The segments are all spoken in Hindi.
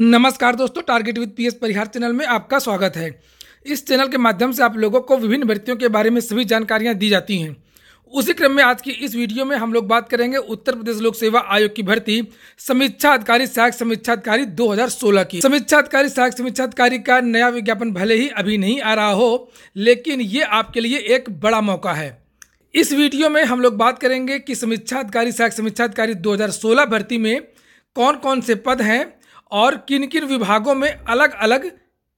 नमस्कार दोस्तों target with PS Parihar channel में आपका स्वागत है इस चैनल के माध्यम से आप लोगों को विभिन्न भर्तियों के बारे में सभी जानकारियां दी जाती हैं उसी क्रम में आज की इस वीडियो में हम लोग बात करेंगे उत्तर प्रदेश लोक सेवा आयोग की भर्ती समीक्षा अधिकारी सहायक समीक्षा अधिकारी 2016 की समीक्षा अधिकारी सहायक समीक्षा अधिकारी का नया विज्ञापन भले ही अभी नहीं आ रहा हो लेकिन ये आपके लिए एक बड़ा मौका है इस वीडियो में हम लोग बात करेंगे कि समीक्षा अधिकारी सहायक समीक्षा अधिकारी 2016 भर्ती में कौन कौन से पद हैं और किन किन विभागों में अलग अलग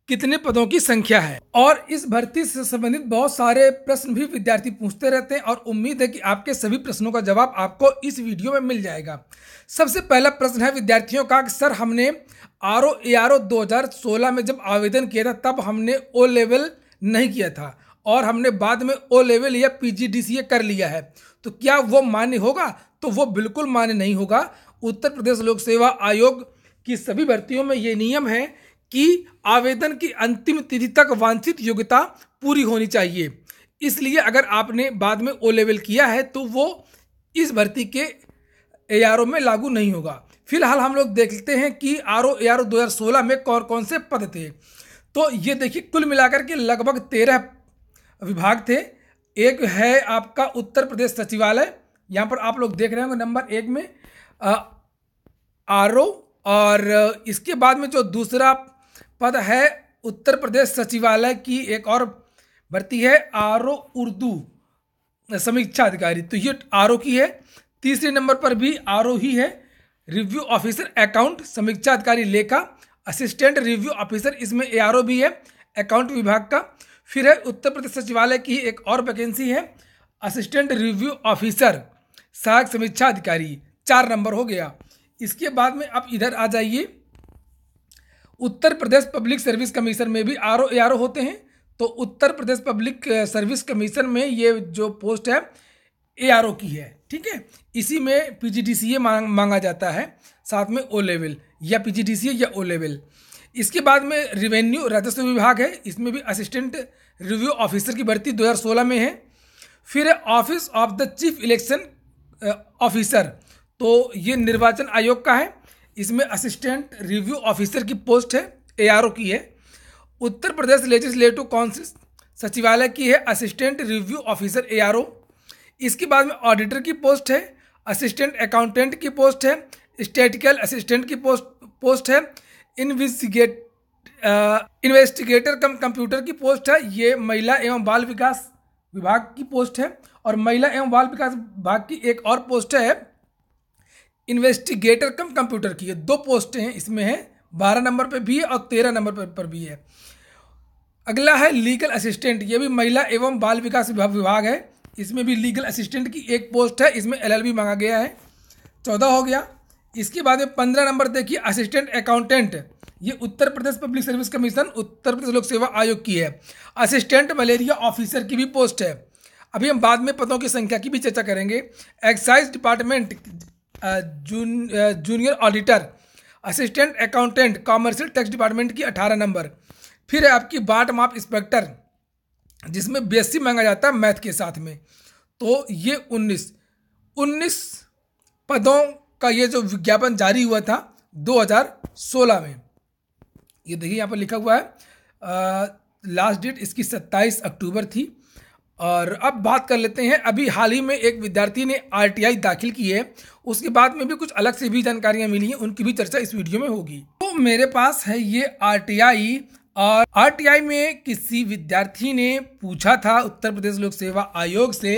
कितने पदों की संख्या है और इस भर्ती से संबंधित बहुत सारे प्रश्न भी विद्यार्थी पूछते रहते हैं और उम्मीद है कि आपके सभी प्रश्नों का जवाब आपको इस वीडियो में मिल जाएगा सबसे पहला प्रश्न है विद्यार्थियों का सर हमने R O A R O दो हजार सोलह में जब आवेदन किया था तब हमने ओ लेवल नहीं किया था और हमने बाद में ओ लेवल या P G D C A कर लिया है तो क्या वो मान्य होगा तो वो बिल्कुल मान्य नहीं होगा उत्तर प्रदेश लोक सेवा आयोग कि सभी भर्तियों में ये नियम है कि आवेदन की अंतिम तिथि तक वांछित योग्यता पूरी होनी चाहिए इसलिए अगर आपने बाद में ओ लेवल किया है तो वो इस भर्ती के ए में लागू नहीं होगा फिलहाल हम लोग देखते हैं कि R O A R O दो में कौन कौन से पद थे तो ये देखिए कुल मिलाकर के लगभग तेरह विभाग थे एक है आपका उत्तर प्रदेश सचिवालय यहाँ पर आप लोग देख रहे होंगे नंबर एक में आर ओ और इसके बाद में जो दूसरा पद है उत्तर प्रदेश सचिवालय की एक और भर्ती है आर उर्दू समीक्षा अधिकारी तो ये आर की है तीसरे नंबर पर भी आर ही है रिव्यू ऑफिसर अकाउंट समीक्षा अधिकारी लेखा असिस्टेंट रिव्यू ऑफिसर इसमें ए भी है अकाउंट विभाग का फिर है उत्तर प्रदेश सचिवालय की एक और वैकेंसी है असिस्टेंट रिव्यू ऑफिसर सहायक समीक्षा अधिकारी चार नंबर हो गया इसके बाद में आप इधर आ जाइए Uttar Pradesh public service commission में भी आर ओ आर ओ होते हैं तो Uttar Pradesh public service commission में ये जो पोस्ट है ए आर ओ की है ठीक है इसी में पी जी डी सी ए मांग मांगा जाता है साथ में ओ लेवल या P G D C A या ओ लेवल इसके बाद में रिवेन्यू राजस्व विभाग है इसमें भी असिस्टेंट रिव्यू ऑफिसर की भर्ती 2016 में है फिर office of the chief election officer तो ये निर्वाचन आयोग का है इसमें असिस्टेंट रिव्यू ऑफिसर की पोस्ट है ए की है उत्तर प्रदेश लेजिस्लेटिव काउंसिल सचिवालय की है असिस्टेंट रिव्यू ऑफिसर ए इसके बाद में ऑडिटर की पोस्ट है असिस्टेंट अकाउंटेंट की पोस्ट है स्टेटिकल असिस्टेंट की पोस्ट पोस्ट है इन्वेस्टिगेट इन्वेस्टिगेटर कम कंप्यूटर की पोस्ट है ये महिला एवं बाल विकास विभाग की पोस्ट है और महिला एवं बाल विकास विभाग की एक और पोस्ट है इन्वेस्टिगेटर कम कंप्यूटर की है दो पोस्टें हैं इसमें है बारह नंबर पर भी है और तेरह नंबर पर, पर भी है अगला है लीगल असिस्टेंट ये भी महिला एवं बाल विकास विभाग है इसमें भी लीगल असिस्टेंट की एक पोस्ट है इसमें एल मांगा गया है चौदह हो गया इसके बाद में पंद्रह नंबर देखिए असिस्टेंट अकाउंटेंट ये Uttar Pradesh public service commission Uttar Pradesh लोक सेवा आयोग की है असिस्टेंट मलेरिया ऑफिसर की भी पोस्ट है अभी हम बाद में पदों की संख्या की भी चर्चा करेंगे excise department June junior auditor assistant accountant commercial tax department की अठारह नंबर फिर है आपकी बाट माप इंस्पेक्टर जिसमें बी मांगा जाता है मैथ के साथ में तो ये उन्नीस उन्नीस पदों का ये जो विज्ञापन जारी हुआ था 2016 में ये देखिए यहाँ पर लिखा हुआ है लास्ट डेट इसकी 27 अक्टूबर थी और अब बात कर लेते हैं अभी हाल ही में एक विद्यार्थी ने आर दाखिल की है उसके बाद में भी कुछ अलग से भी जानकारियां मिली हैं उनकी भी चर्चा इस वीडियो में होगी तो मेरे पास है ये आर और आर में किसी विद्यार्थी ने पूछा था उत्तर प्रदेश लोक सेवा आयोग से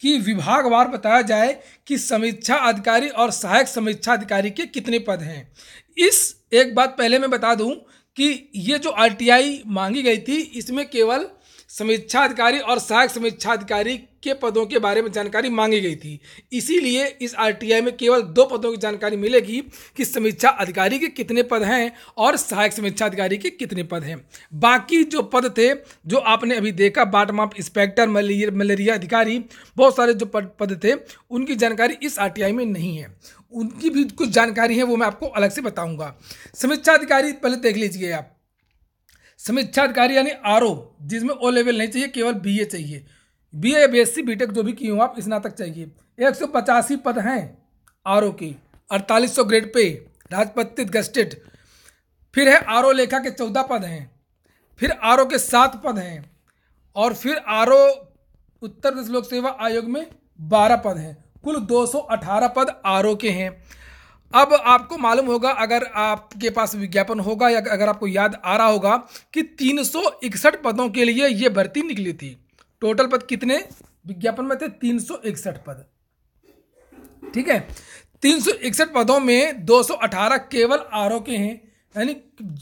कि विभागवार बताया जाए कि समीक्षा अधिकारी और सहायक समीक्षा अधिकारी के कितने पद हैं इस एक बात पहले मैं बता दूं कि ये जो आर मांगी गई थी इसमें केवल समीक्षा अधिकारी और सहायक समीक्षा अधिकारी के पदों के बारे में जानकारी मांगी गई थी इसीलिए इस आरटीआई में केवल दो पदों की जानकारी मिलेगी कि समीक्षा अधिकारी के कितने पद हैं और सहायक समीक्षा अधिकारी के कितने पद हैं बाकी जो पद थे जो आपने अभी देखा बाटम माप इंस्पेक्टर मलेरिया अधिकारी बहुत सारे जो पद थे उनकी जानकारी इस आर में नहीं है उनकी भी कुछ जानकारी है वो मैं आपको अलग से बताऊंगा समीक्षा अधिकारी पहले देख लीजिए आप समीक्षा अधिकारी यानी आर जिसमें ओ लेवल नहीं चाहिए केवल बी ए चाहिए B A B S C B tech जो भी किए हो आप स्नातक चाहिए एक सौ पचासी पद हैं आर के अड़तालीस सौ ग्रेड पे राजपत्रित गस्टेड फिर है आर लेखा के चौदह पद हैं फिर आर के सात पद हैं और फिर आर उत्तर प्रदेश लोक सेवा आयोग में बारह पद हैं कुल दो सौ अठारह पद आर के हैं अब आपको मालूम होगा अगर आपके पास विज्ञापन होगा या अगर आपको याद आ रहा होगा कि तीन पदों के लिए ये भर्ती निकली थी टोटल पद कितने विज्ञापन में थे तीन पद ठीक है तीन पदों में 218 केवल आरओ के हैं यानी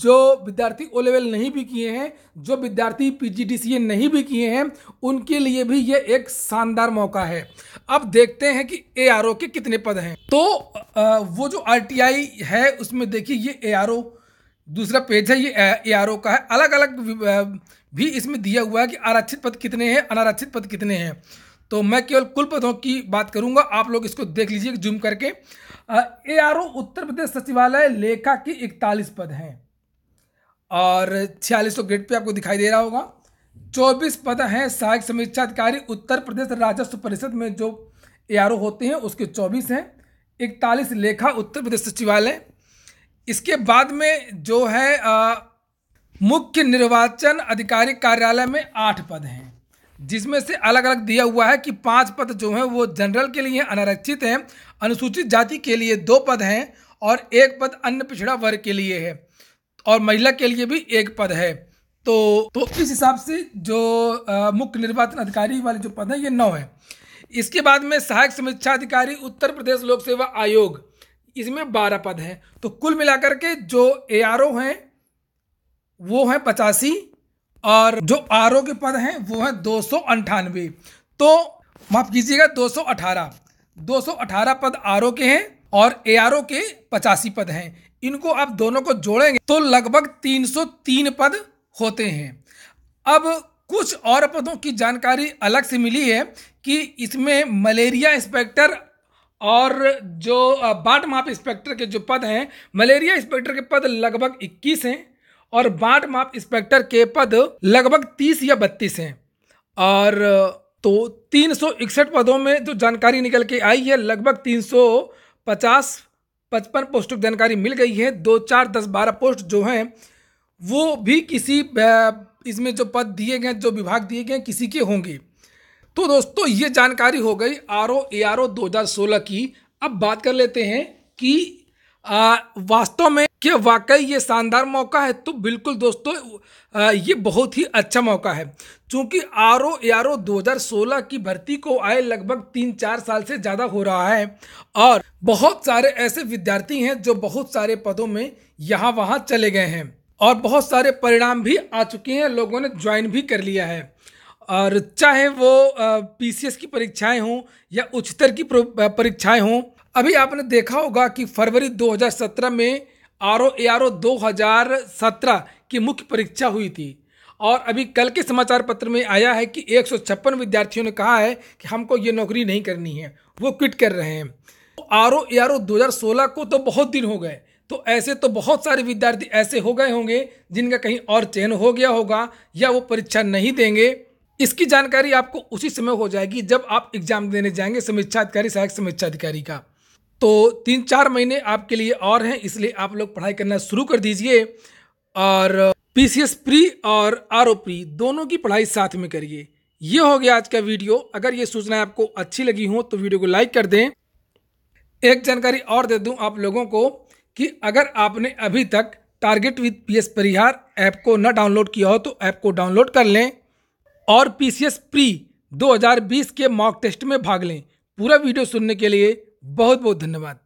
जो विद्यार्थी ओ लेवल नहीं भी किए हैं जो विद्यार्थी पी नहीं भी किए हैं उनके लिए भी ये एक शानदार मौका है अब देखते हैं कि ए के कितने पद हैं तो वो जो आर है उसमें देखिए ये ए दूसरा पेज है ये ए का है अलग अलग भी इसमें दिया हुआ है कि आरक्षित पद कितने हैं अनारक्षित पद कितने हैं तो मैं केवल कुलपतों की बात करूंगा आप लोग इसको देख लीजिए जूम करके ए आर ओ उत्तर प्रदेश सचिवालय लेखा की इकतालीस पद हैं और छियालीस सौ ग्रेड पे आपको दिखाई दे रहा होगा चौबीस पद हैं सहायक समीक्षा अधिकारी उत्तर प्रदेश राजस्व परिषद में जो ए आर ओ होते हैं उसके चौबीस हैं इकतालीस लेखा उत्तर प्रदेश सचिवालय इसके बाद में जो है आ, मुख्य निर्वाचन अधिकारी कार्यालय में आठ पद हैं जिसमें से अलग अलग दिया हुआ है कि पांच पद जो हैं वो जनरल के लिए अनारक्षित हैं अनुसूचित जाति के लिए दो पद हैं और एक पद अन्य पिछड़ा वर्ग के लिए है और महिला के लिए भी एक पद है तो तो इस हिसाब से जो मुख्य निर्वाचन अधिकारी वाले जो पद हैं ये नौ है इसके बाद में सहायक समीक्षा अधिकारी उत्तर प्रदेश लोक सेवा आयोग इसमें बारह पद हैं तो कुल मिलाकर के जो ए हैं वो हैं पचासी और जो आर के पद हैं वो है दो तो माफ कीजिएगा सौ अठारह पद आर के हैं और ए के पचासी पद हैं इनको आप दोनों को जोड़ेंगे तो लगभग 303 पद होते हैं अब कुछ और पदों की जानकारी अलग से मिली है कि इसमें मलेरिया इंस्पेक्टर और जो बाट माप इंस्पेक्टर के जो पद हैं मलेरिया इंस्पेक्टर के पद लगभग 21 हैं और बाट माप इंस्पेक्टर के पद लगभग तीस या बत्तीस हैं और तो तीन पदों में जो जानकारी निकल के आई है लगभग तीन सौ पचास पचपन पोस्टों की जानकारी मिल गई है दो चार दस बारह पोस्ट जो हैं वो भी किसी इसमें जो पद दिए गए जो विभाग दिए गए किसी के होंगे तो दोस्तों ये जानकारी हो गई R O A R O दो हजार सोलह की अब बात कर लेते हैं कि आ, वास्तव में क्या वाकई ये शानदार मौका है तो बिल्कुल दोस्तों ये बहुत ही अच्छा मौका है क्योंकि आर ओ आर ओ दो हजार सोलह की भर्ती को आए लगभग तीन चार साल से ज़्यादा हो रहा है और बहुत सारे ऐसे विद्यार्थी हैं जो बहुत सारे पदों में यहाँ वहाँ चले गए हैं और बहुत सारे परिणाम भी आ चुके हैं लोगों ने ज्वाइन भी कर लिया है और चाहे वो एस की परीक्षाएं हों या उच्चतर की परीक्षाएं हों अभी आपने देखा होगा कि फरवरी 2017 में R O A R O दो हजार सत्रह की मुख्य परीक्षा हुई थी और अभी कल के समाचार पत्र में आया है कि एक सौ छप्पन विद्यार्थियों ने कहा है कि हमको ये नौकरी नहीं करनी है वो क्विट कर रहे हैं तो R O A R O दो हजार सोलह को तो बहुत दिन हो गए तो ऐसे तो बहुत सारे विद्यार्थी ऐसे हो गए होंगे जिनका कहीं और चयन हो गया होगा या वो परीक्षा नहीं देंगे इसकी जानकारी आपको उसी समय हो जाएगी जब आप एग्जाम देने जाएंगे समीक्षा अधिकारी सहायक समीक्षा अधिकारी का तो तीन चार महीने आपके लिए और हैं इसलिए आप लोग पढ़ाई करना शुरू कर दीजिए और पी सी एस प्री और आर ओ प्री दोनों की पढ़ाई साथ में करिए ये हो गया आज का वीडियो अगर ये सूचना आपको अच्छी लगी हो तो वीडियो को लाइक कर दें एक जानकारी और दे दूं आप लोगों को कि अगर आपने अभी तक target with PS Parihar app को न डाउनलोड किया हो तो ऐप को डाउनलोड कर लें और पीसीएस प्री 2020 के मॉक टेस्ट में भाग लें पूरा वीडियो सुनने के लिए बहुत बहुत धन्यवाद